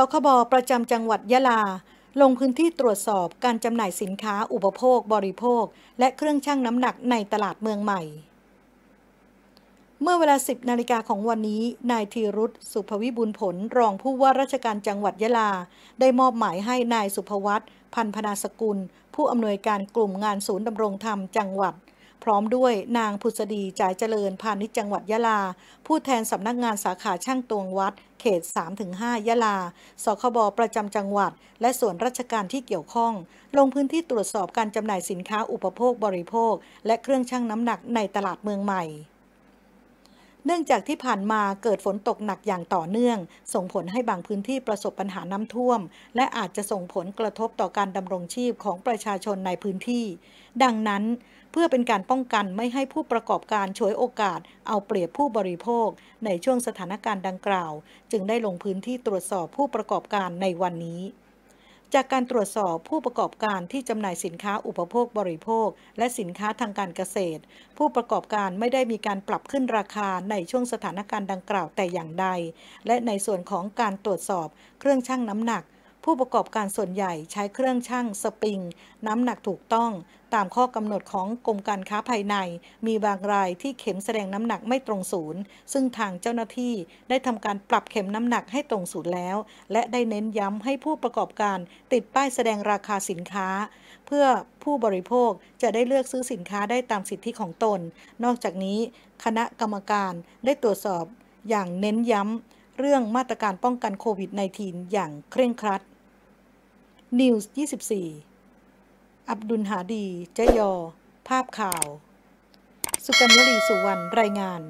สคบประจำจังหวัดยะลา ลงพื้นที่ตรวจสอบการจำหน่ายสินค้า อุปโภค บริโภค และเครื่องชั่งน้ำหนักในตลาดเมืองใหม่ เมื่อเวลา 10นาฬิกาของวันนี้ นายธีรุตสุภวิบุญผล รองผู้ว่าราชการจังหวัดยะลา ได้มอบหมายให้นายสุภวัตพันพนาสกุล ผู้อำนวยการกลุ่มงานศูนย์ดำรงธรรมจังหวัดพร้อมด้วยนางพุษดีจ่ายเจริญพาณิชย์จังหวัดยะลา ผู้แทนสำนักงานสาขาช่างตวงวัดเขต 3-5 ยะลา สคบ ประจำจังหวัด และส่วนราชการที่เกี่ยวข้อง ลงพื้นที่ตรวจสอบการจำหน่ายสินค้าอุปโภคบริโภค และเครื่องชั่งน้ำหนักในตลาดเมืองใหม่เนื่องจากที่ผ่านมาเกิดฝนตกหนักอย่างต่อเนื่อง ส่งผลให้บางพื้นที่ประสบปัญหาน้ำท่วม และอาจจะส่งผลกระทบต่อการดำรงชีพของประชาชนในพื้นที่ ดังนั้น เพื่อเป็นการป้องกันไม่ให้ผู้ประกอบการฉวยโอกาสเอาเปรียบผู้บริโภคในช่วงสถานการณ์ดังกล่าว จึงได้ลงพื้นที่ตรวจสอบผู้ประกอบการในวันนี้จากการตรวจสอบผู้ประกอบการที่จำหน่ายสินค้าอุปโภคบริโภคและสินค้าทางการเกษตร ผู้ประกอบการไม่ได้มีการปรับขึ้นราคาในช่วงสถานการณ์ดังกล่าวแต่อย่างใดและในส่วนของการตรวจสอบเครื่องชั่งน้ำหนักผู้ประกอบการส่วนใหญ่ใช้เครื่องชั่งสปริง น้ำหนักถูกต้องตามข้อกำหนดของกรมการค้าภายในมีบางรายที่เข็มแสดงน้ำหนักไม่ตรงศูนย์ ซึ่งทางเจ้าหน้าที่ได้ทำการปรับเข็มน้ำหนักให้ตรงศูนย์แล้ว และได้เน้นย้ำให้ผู้ประกอบการติดป้ายแสดงราคาสินค้า เพื่อผู้บริโภคจะได้เลือกซื้อสินค้าได้ตามสิทธิของตน นอกจากนี้ คณะกรรมการได้ตรวจสอบอย่างเน้นย้ำเรื่องมาตรการป้องกันโควิด -19 อย่างเคร่งครัดนิวส์24 อับดุลหาดีเจยอ ภาพข่าว สุกัญญลีสุวรรณ รายงาน